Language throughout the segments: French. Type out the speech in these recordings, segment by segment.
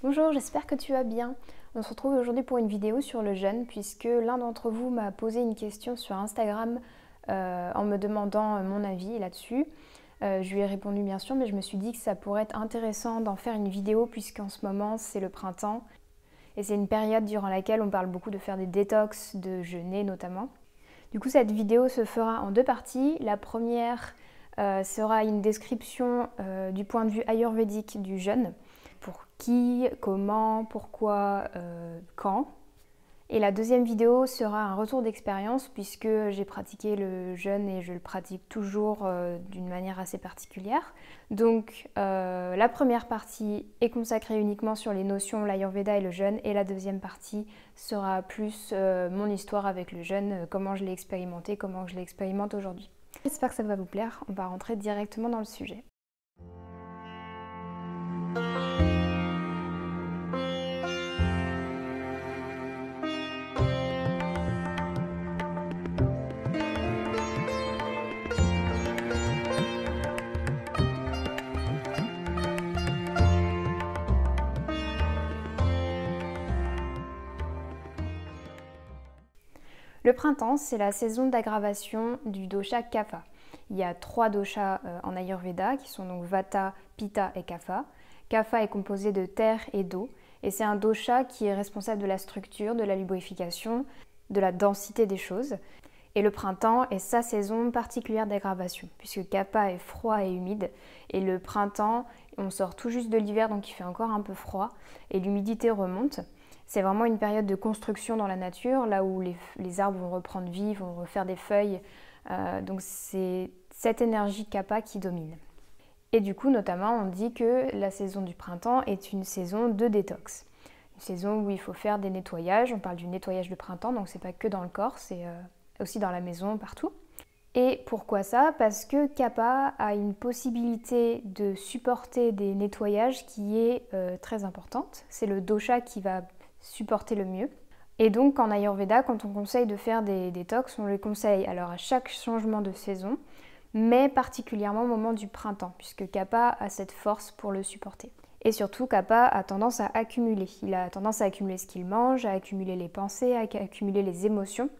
Bonjour, j'espère que tu vas bien. On se retrouve aujourd'hui pour une vidéo sur le jeûne puisque l'un d'entre vous m'a posé une question sur Instagram euh, en me demandant euh, mon avis là-dessus. Euh, je lui ai répondu bien sûr, mais je me suis dit que ça pourrait être intéressant d'en faire une vidéo puisqu'en ce moment c'est le printemps et c'est une période durant laquelle on parle beaucoup de faire des détox, de jeûner notamment. Du coup, cette vidéo se fera en deux parties. La première sera une description du point de vue ayurvédique du jeûne qui, comment, pourquoi, euh, quand. Et la deuxième vidéo sera un retour d'expérience puisque j'ai pratiqué le jeûne et je le pratique toujours euh, d'une manière assez particulière. Donc euh, la première partie est consacrée uniquement sur les notions l'Ayurveda et le jeûne et la deuxième partie sera plus mon histoire avec le jeûne, comment je l'ai expérimenté, comment je l'expérimente aujourd'hui. J'espère que ça va vous plaire, on va rentrer directement dans le sujet. Le printemps, c'est la saison d'aggravation du dosha kapha. Il y a trois doshas euh, en Ayurveda qui sont donc Vata, Pitta et Kapha. Kapha est composé de terre et d'eau et c'est un dosha qui est responsable de la structure, de la lubrification, de la densité des choses. Et le printemps est sa saison particulière d'aggravation, puisque Kapha est froid et humide, et le printemps, on sort tout juste de l'hiver, donc il fait encore un peu froid, et l'humidité remonte. C'est vraiment une période de construction dans la nature, là où les, arbres vont reprendre vie, vont refaire des feuilles. Euh, donc c'est cette énergie kappa qui domine. Et du coup, notamment, on dit que la saison du printemps est une saison de détox. Une saison où il faut faire des nettoyages. On parle du nettoyage de printemps, donc c'est pas que dans le corps, c'est euh, aussi dans la maison, partout. Et pourquoi ça Parce que Kappa a une possibilité de supporter des nettoyages qui est euh, très importante. C'est le dosha qui va supporter le mieux. Et donc en Ayurveda, quand on conseille de faire des détox, on le conseille alors à chaque changement de saison, mais particulièrement au moment du printemps, puisque Kappa a cette force pour le supporter. Et surtout, Kappa a tendance à accumuler. Il a tendance à accumuler ce qu'il mange, à accumuler les pensées, à accumuler les émotions.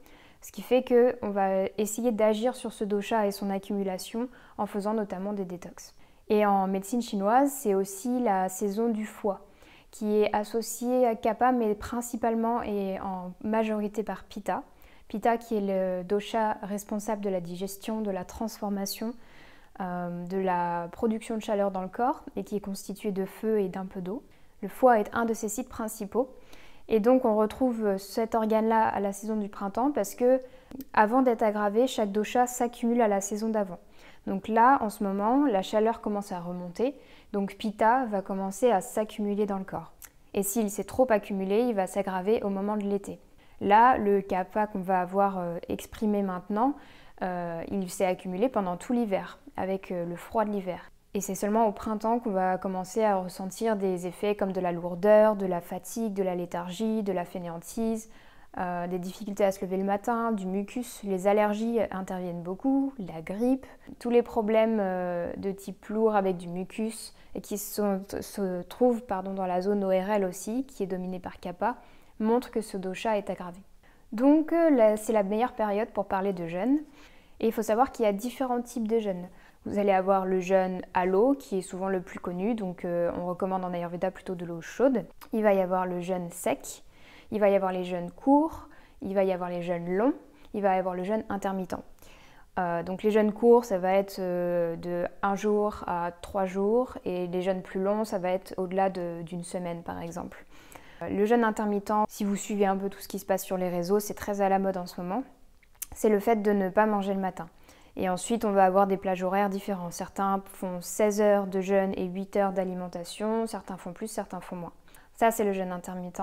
Ce qui fait qu'on va essayer d'agir sur ce dosha et son accumulation en faisant notamment des détox. Et en médecine chinoise, c'est aussi la saison du foie qui est associé à kappa, mais principalement et en majorité par pitta. Pitta qui est le dosha responsable de la digestion, de la transformation, euh, de la production de chaleur dans le corps et qui est constitué de feu et d'un peu d'eau. Le foie est un de ses sites principaux. Et donc on retrouve cet organe-là à la saison du printemps parce que avant d'être aggravé, chaque dosha s'accumule à la saison d'avant. Donc là, en ce moment, la chaleur commence à remonter donc Pitta va commencer à s'accumuler dans le corps. Et s'il s'est trop accumulé, il va s'aggraver au moment de l'été. Là, le kappa qu'on va avoir euh, exprimé maintenant, euh, il s'est accumulé pendant tout l'hiver, avec euh, le froid de l'hiver. Et c'est seulement au printemps qu'on va commencer à ressentir des effets comme de la lourdeur, de la fatigue, de la léthargie, de la fainéantise, euh, des difficultés à se lever le matin, du mucus, les allergies interviennent beaucoup, la grippe, tous les problèmes euh, de type lourd avec du mucus et qui se trouvent dans la zone ORL aussi, qui est dominée par kappa, montrent que ce dosha est aggravé. Donc euh, c'est la meilleure période pour parler de jeûne. Et il faut savoir qu'il y a différents types de jeûne. Vous allez avoir le jeûne à l'eau, qui est souvent le plus connu, donc on recommande en Ayurveda plutôt de l'eau chaude. Il va y avoir le jeûne sec, il va y avoir les jeûnes courts, il va y avoir les jeûnes longs, il va y avoir le jeûne intermittent. Euh, donc les jeûnes courts, ça va être euh, de 1 jour à trois jours et les jeûnes plus longs, ça va être au-delà d'une semaine par exemple. Euh, le jeûne intermittent, si vous suivez un peu tout ce qui se passe sur les réseaux, c'est très à la mode en ce moment, c'est le fait de ne pas manger le matin. Et ensuite, on va avoir des plages horaires différentes. Certains font 16 heures de jeûne et 8 heures d'alimentation, certains font plus, certains font moins. Ça, c'est le jeûne intermittent.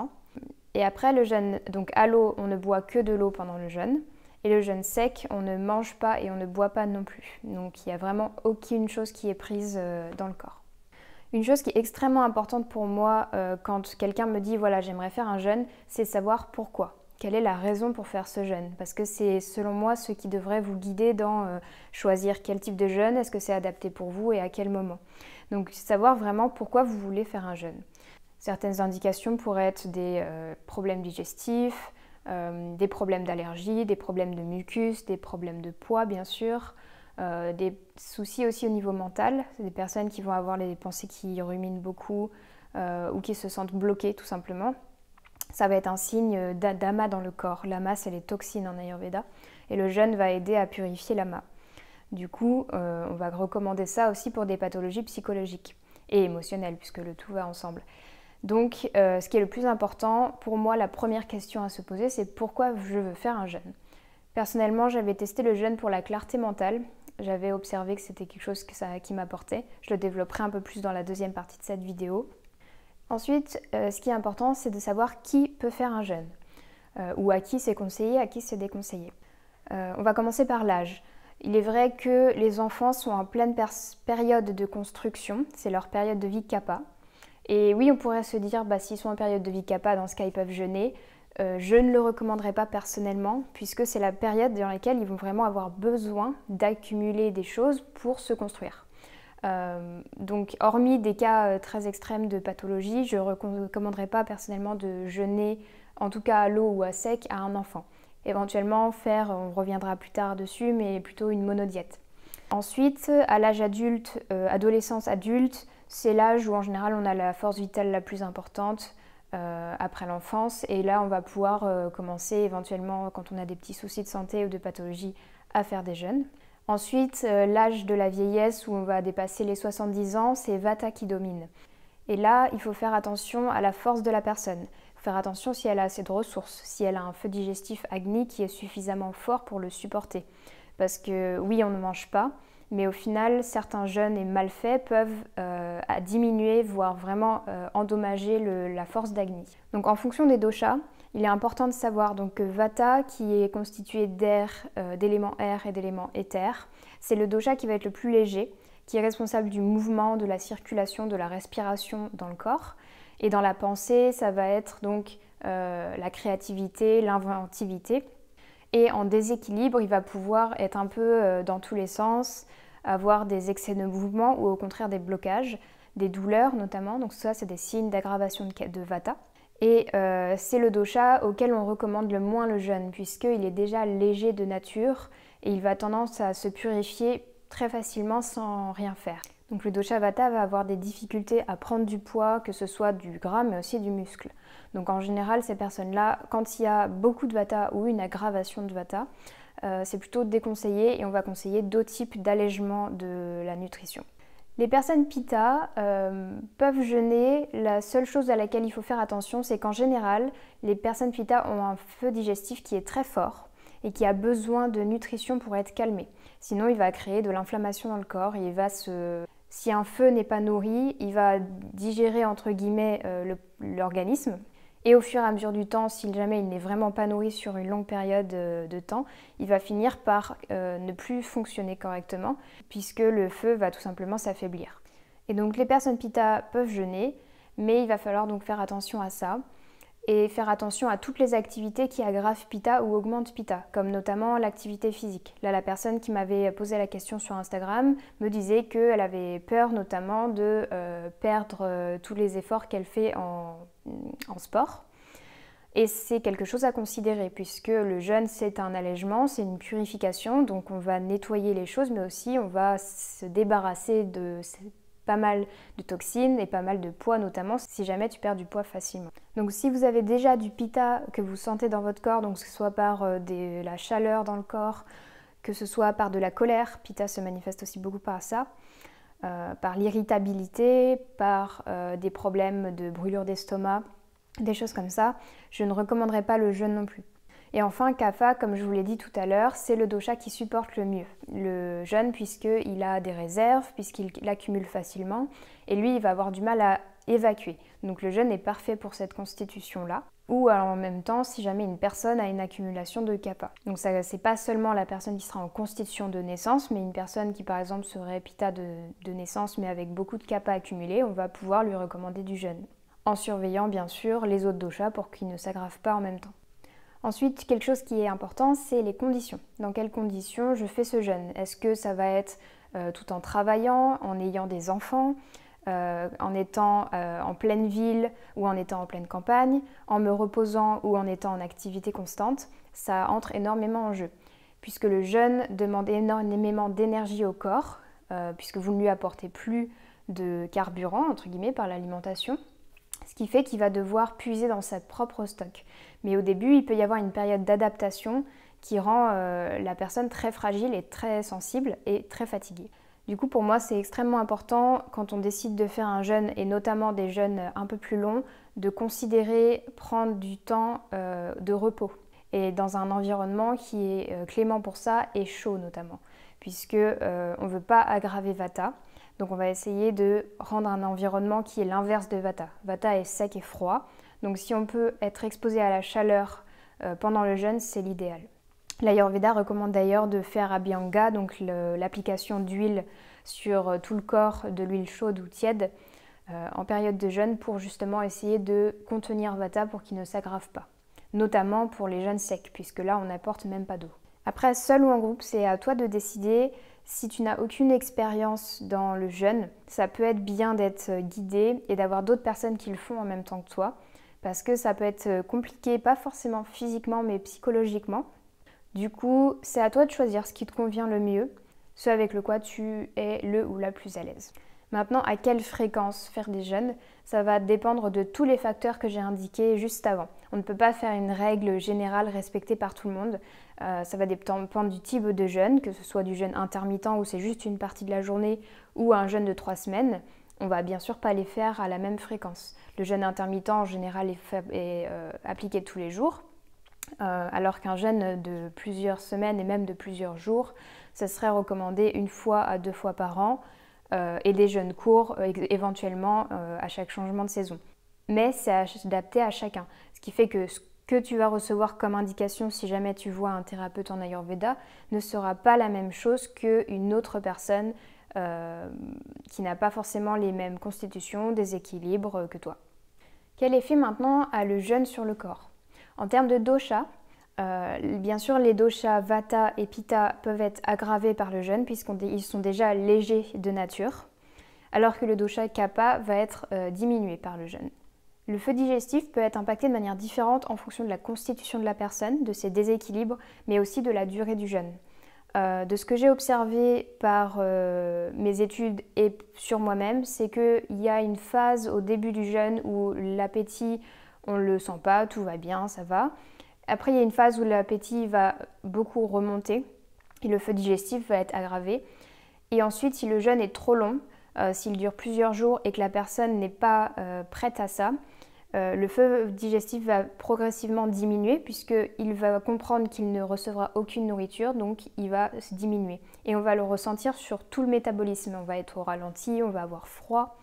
Et après le jeûne, donc à l'eau, on ne boit que de l'eau pendant le jeûne. Et le jeûne sec, on ne mange pas et on ne boit pas non plus. Donc il n'y a vraiment aucune chose qui est prise euh, dans le corps. Une chose qui est extrêmement importante pour moi euh, quand quelqu'un me dit voilà j'aimerais faire un jeûne, c'est savoir pourquoi. Quelle est la raison pour faire ce jeûne Parce que c'est selon moi ce qui devrait vous guider dans euh, choisir quel type de jeûne, est-ce que c'est adapté pour vous et à quel moment. Donc savoir vraiment pourquoi vous voulez faire un jeûne. Certaines indications pourraient être des euh, problèmes digestifs, euh, des problèmes d'allergie, des problèmes de mucus, des problèmes de poids bien sûr, euh, des soucis aussi au niveau mental, des personnes qui vont avoir les pensées qui ruminent beaucoup ou qui se sentent bloquées tout simplement. Ça va être un signe d'ama dans le corps. L'ama, c'est les toxines en Ayurveda. Et le jeûne va aider à purifier l'ama. Du coup, on va recommander ça aussi pour des pathologies psychologiques et émotionnelles, puisque le tout va ensemble. Donc, euh, ce qui est le plus important, pour moi, la première question à se poser, c'est pourquoi je veux faire un jeûne. Personnellement, j'avais testé le jeûne pour la clarté mentale. J'avais observé que c'était quelque chose qui m'apportait. Je le développerai un peu plus dans la deuxième partie de cette vidéo. Ensuite, euh, ce qui est important, c'est de savoir qui peut faire un jeûne, euh, ou à qui c'est conseillé, à qui c'est déconseillé. on va commencer par l'âge. Il est vrai que les enfants sont en pleine période de construction, c'est leur période de vie kappa, et oui, on pourrait se dire, bah, s'ils sont en période de vie kappa, dans ce cas, ils peuvent jeûner. Euh, je ne le recommanderais pas personnellement, puisque c'est la période dans laquelle ils vont vraiment avoir besoin d'accumuler des choses pour se construire. Euh, donc, hormis des cas euh, très extrêmes de pathologie, je ne recommanderais pas personnellement de jeûner, en tout cas à l'eau ou à sec, à un enfant. Éventuellement, faire, on reviendra plus tard dessus, mais plutôt une monodiète. Ensuite, à l'âge adulte, adolescence adulte, c'est l'âge où en général on a la force vitale la plus importante euh, après l'enfance et là on va pouvoir euh, commencer éventuellement quand on a des petits soucis de santé ou de pathologie à faire des jeûnes. Ensuite, euh, l'âge de la vieillesse où on va dépasser les 70 ans, c'est Vata qui domine. Et là, il faut faire attention à la force de la personne. faire attention si elle a assez de ressources, si elle a un feu digestif agni qui est suffisamment fort pour le supporter. Parce que oui, on ne mange pas, mais au final, certains jeûnes et malfaits peuvent euh, à diminuer, voire vraiment euh, endommager la force d'Agni. Donc en fonction des doshas, il est important de savoir donc, que Vata, qui est constitué d'air, euh, d'éléments air et d'éléments éther, c'est le dosha qui va être le plus léger, qui est responsable du mouvement, de la circulation, de la respiration dans le corps. Et dans la pensée, ça va être donc la créativité, l'inventivité. Et en déséquilibre, il va pouvoir être un peu dans tous les sens, avoir des excès de mouvement ou au contraire des blocages, des douleurs notamment. Donc ça, c'est des signes d'aggravation de, vata. Et euh, c'est le dosha auquel on recommande le moins le jeûne, puisqu'il est déjà léger de nature et il va tendance à se purifier très facilement sans rien faire. Donc le dosha vata va avoir des difficultés à prendre du poids, que ce soit du gras mais aussi du muscle. Donc en général, ces personnes-là, quand il y a beaucoup de vata ou une aggravation de vata, euh, c'est plutôt déconseillé et on va conseiller d'autres types d'allègement de la nutrition. Les personnes pita euh, peuvent jeûner. La seule chose à laquelle il faut faire attention, c'est qu'en général, les personnes pita ont un feu digestif qui est très fort et qui a besoin de nutrition pour être calmé. Sinon, il va créer de l'inflammation dans le corps et il va se... Si un feu n'est pas nourri, il va digérer entre guillemets euh, l'organisme et au fur et à mesure du temps, si jamais il n'est vraiment pas nourri sur une longue période euh, de temps, il va finir par euh, ne plus fonctionner correctement, puisque le feu va tout simplement s'affaiblir. Et donc les personnes pita peuvent jeûner, mais il va falloir donc faire attention à ça et faire attention à toutes les activités qui aggravent Pita ou augmentent Pita, comme notamment l'activité physique. Là, la personne qui m'avait posé la question sur Instagram me disait qu'elle avait peur notamment de euh, perdre tous les efforts qu'elle fait en, euh, en sport. Et c'est quelque chose à considérer puisque le jeûne c'est un allègement, c'est une purification, donc on va nettoyer les choses mais aussi on va se débarrasser de pas mal de toxines et pas mal de poids notamment si jamais tu perds du poids facilement. Donc si vous avez déjà du pita que vous sentez dans votre corps, donc que ce soit par euh, des, la chaleur dans le corps, que ce soit par de la colère, pita se manifeste aussi beaucoup par ça, euh, par l'irritabilité, par euh, des problèmes de brûlure d'estomac, des choses comme ça, je ne recommanderais pas le jeûne non plus. Et enfin, Kafa, comme je vous l'ai dit tout à l'heure, c'est le dosha qui supporte le mieux le jeûne puisqu'il a des réserves, puisqu'il l'accumule facilement, et lui, il va avoir du mal à évacuer. Donc le jeûne est parfait pour cette constitution-là. Ou alors en même temps, si jamais une personne a une accumulation de kappa. Donc ça, c'est pas seulement la personne qui sera en constitution de naissance, mais une personne qui par exemple serait pita de, naissance mais avec beaucoup de kappa accumulé, on va pouvoir lui recommander du jeûne. En surveillant bien sûr les autres doshas pour qu'ils ne s'aggravent pas en même temps. Ensuite, quelque chose qui est important, c'est les conditions. Dans quelles conditions je fais ce jeûne Est-ce que ça va être euh, tout en travaillant, en ayant des enfants euh, en étant euh, en pleine ville ou en étant en pleine campagne, en me reposant ou en étant en activité constante, ça entre énormément en jeu. Puisque le jeûne demande énormément d'énergie au corps, euh, puisque vous ne lui apportez plus de carburant, entre guillemets, par l'alimentation, ce qui fait qu'il va devoir puiser dans sa propre stock. Mais au début, il peut y avoir une période d'adaptation qui rend la personne très fragile et très sensible et très fatiguée. Du coup, pour moi, c'est extrêmement important quand on décide de faire un jeûne, et notamment des jeûnes euh, un peu plus longs, de considérer prendre du temps euh, de repos et dans un environnement qui est euh, clément pour ça et chaud notamment, puisque on ne veut pas aggraver Vata. Donc on va essayer de rendre un environnement qui est l'inverse de Vata. Vata est sec et froid, donc si on peut être exposé à la chaleur pendant le jeûne, c'est l'idéal. L'Ayurveda recommande d'ailleurs de faire Abhyanga, donc l'application d'huile sur euh, tout le corps, de l'huile chaude ou tiède, euh, en période de jeûne pour justement essayer de contenir Vata pour qu'il ne s'aggrave pas, notamment pour les jeûnes secs, puisque là on n'apporte même pas d'eau. Après, seul ou en groupe, c'est à toi de décider. Si tu n'as aucune expérience dans le jeûne, ça peut être bien d'être guidé et d'avoir d'autres personnes qui le font en même temps que toi, parce que ça peut être euh, compliqué, pas forcément physiquement, mais psychologiquement. Du coup, c'est à toi de choisir ce qui te convient le mieux, ce avec le quoi tu es le ou la plus à l'aise. Maintenant, à quelle fréquence faire des jeûnes Ça va dépendre de tous les facteurs que j'ai indiqués juste avant. On ne peut pas faire une règle générale respectée par tout le monde. Euh, ça va dépendre du type de jeûne, que ce soit du jeûne intermittent où c'est juste une partie de la journée ou un jeûne de trois semaines. On va bien sûr pas les faire à la même fréquence. Le jeûne intermittent en général est, euh, appliqué tous les jours, euh, alors qu'un jeûne de plusieurs semaines et même de plusieurs jours, ça serait recommandé une fois à deux fois par an euh, et des jeûnes courts euh, éventuellement à chaque changement de saison. Mais c'est adapté à chacun, ce qui fait que ce que tu vas recevoir comme indication si jamais tu vois un thérapeute en Ayurveda ne sera pas la même chose qu'une autre personne qui n'a pas forcément les mêmes constitutions, des équilibres que toi. Quel effet maintenant a le jeûne sur le corps en termes de dosha, euh, bien sûr, les doshas vata et pitta peuvent être aggravés par le jeûne puisqu'ils sont déjà légers de nature, alors que le dosha Kappa va être euh, diminué par le jeûne. Le feu digestif peut être impacté de manière différente en fonction de la constitution de la personne, de ses déséquilibres, mais aussi de la durée du jeûne. Euh, de ce que j'ai observé par mes études et sur moi-même, c'est qu'il y a une phase au début du jeûne où l'appétit on ne le sent pas, tout va bien, ça va. Après, il y a une phase où l'appétit va beaucoup remonter et le feu digestif va être aggravé. Et ensuite, si le jeûne est trop long, euh, s'il dure plusieurs jours et que la personne n'est pas euh, prête à ça, euh, le feu digestif va progressivement diminuer puisqu'il va comprendre qu'il ne recevra aucune nourriture, donc il va se diminuer. Et on va le ressentir sur tout le métabolisme. On va être au ralenti, on va avoir froid,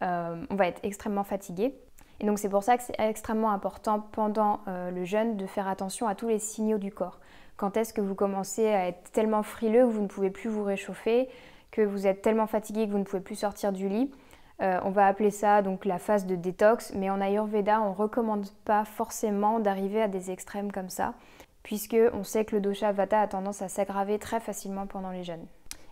on va être extrêmement fatigué. Et donc c'est pour ça que c'est extrêmement important pendant euh, le jeûne de faire attention à tous les signaux du corps. Quand est-ce que vous commencez à être tellement frileux que vous ne pouvez plus vous réchauffer, que vous êtes tellement fatigué que vous ne pouvez plus sortir du lit euh, on va appeler ça donc la phase de détox, mais en Ayurveda, on ne recommande pas forcément d'arriver à des extrêmes comme ça, puisque on sait que le dosha vata a tendance à s'aggraver très facilement pendant les jeûnes.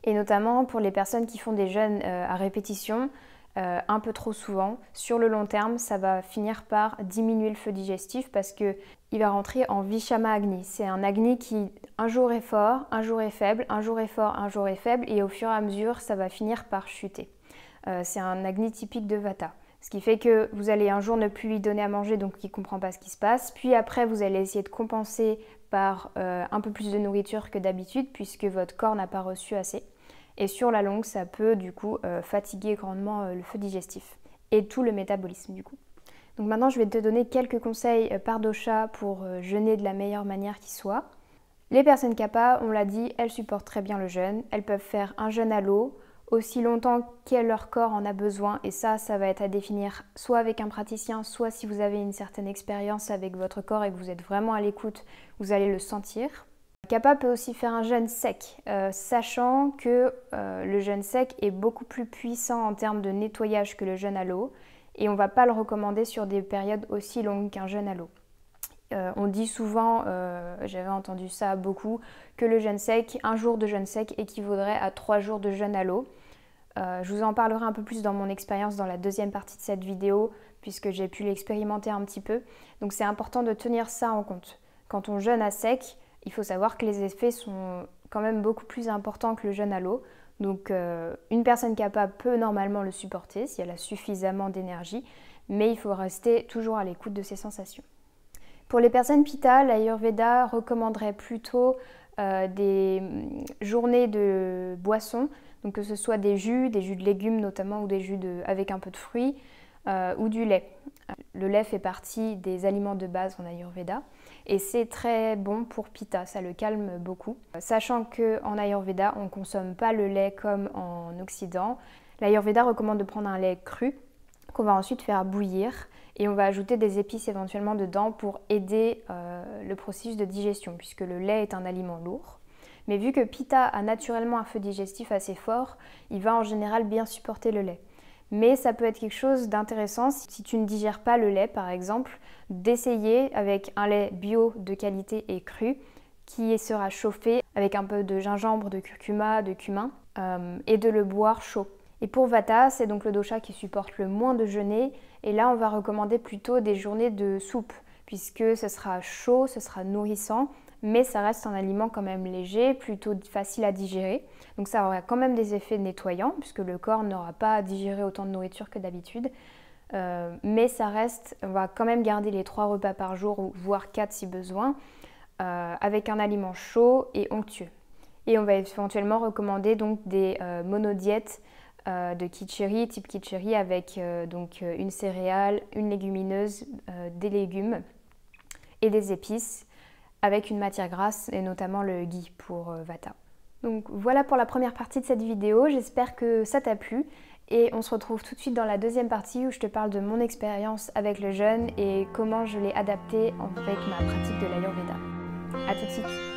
Et notamment pour les personnes qui font des jeûnes euh, à répétition, euh, un peu trop souvent, sur le long terme, ça va finir par diminuer le feu digestif parce que il va rentrer en Vishama Agni. C'est un Agni qui un jour est fort, un jour est faible, un jour est fort, un jour est faible, et au fur et à mesure, ça va finir par chuter. Euh, c'est un Agni typique de Vata. Ce qui fait que vous allez un jour ne plus lui donner à manger, donc il ne comprend pas ce qui se passe. Puis après, vous allez essayer de compenser par euh, un peu plus de nourriture que d'habitude, puisque votre corps n'a pas reçu assez. Et sur la longue, ça peut du coup euh, fatiguer grandement euh, le feu digestif et tout le métabolisme du coup. Donc maintenant, je vais te donner quelques conseils euh, par dosha pour jeûner de la meilleure manière qui soit. Les personnes kappa, on l'a dit, elles supportent très bien le jeûne. Elles peuvent faire un jeûne à l'eau aussi longtemps que leur corps en a besoin. Et ça, ça va être à définir soit avec un praticien, soit si vous avez une certaine expérience avec votre corps et que vous êtes vraiment à l'écoute, vous allez le sentir. Kappa peut aussi faire un jeûne sec, euh, sachant que euh, le jeûne sec est beaucoup plus puissant en termes de nettoyage que le jeûne à l'eau, et on ne va pas le recommander sur des périodes aussi longues qu'un jeûne à l'eau. Euh, on dit souvent, j'avais entendu ça beaucoup, que le jeûne sec, un jour de jeûne sec équivaudrait à trois jours de jeûne à l'eau. je vous en parlerai un peu plus dans mon expérience dans la deuxième partie de cette vidéo, puisque j'ai pu l'expérimenter un petit peu. Donc c'est important de tenir ça en compte. Quand on jeûne à sec, il faut savoir que les effets sont quand même beaucoup plus importants que le jeûne à l'eau. Donc euh, une personne capable peut normalement le supporter si elle a suffisamment d'énergie, mais il faut rester toujours à l'écoute de ses sensations. Pour les personnes pita, l'Ayurveda recommanderait plutôt euh, des mm, journées de boissons, que ce soit des jus, des jus de légumes notamment ou des jus avec un peu de fruits euh, ou du lait. Le lait fait partie des aliments de base en Ayurveda et c'est très bon pour Pitta, ça le calme beaucoup. Sachant qu'en Ayurveda, on ne consomme pas le lait comme en Occident, l'Ayurveda recommande de prendre un lait cru qu'on va ensuite faire bouillir et on va ajouter des épices éventuellement dedans pour aider euh, le processus de digestion puisque le lait est un aliment lourd. Mais vu que Pitta a naturellement un feu digestif assez fort, il va en général bien supporter le lait mais ça peut être quelque chose d'intéressant si tu ne digères pas le lait par exemple, d'essayer avec un lait bio de qualité et cru qui sera chauffé avec un peu de gingembre, de curcuma, de cumin euh, et de le boire chaud. Et pour Vata, c'est donc le dosha qui supporte le moins de jeûner et là on va recommander plutôt des journées de soupe puisque ce sera chaud, ce sera nourrissant mais ça reste un aliment quand même léger, plutôt facile à digérer. Donc ça aura quand même des effets nettoyants, puisque le corps n'aura pas à digérer autant de nourriture que d'habitude. Euh, mais ça reste, on va quand même garder les trois repas par jour, voire quatre si besoin, euh, avec un aliment chaud et onctueux. Et on va éventuellement recommander donc des euh, monodiètes de kitcheri, type kitcheri, avec donc une céréale, une légumineuse, des légumes et des épices avec une matière grasse et notamment le ghee pour euh, Vata. Donc voilà pour la première partie de cette vidéo, j'espère que ça t'a plu et on se retrouve tout de suite dans la deuxième partie où je te parle de mon expérience avec le jeûne et comment je l'ai adapté avec ma pratique de l'Ayurveda. A tout de suite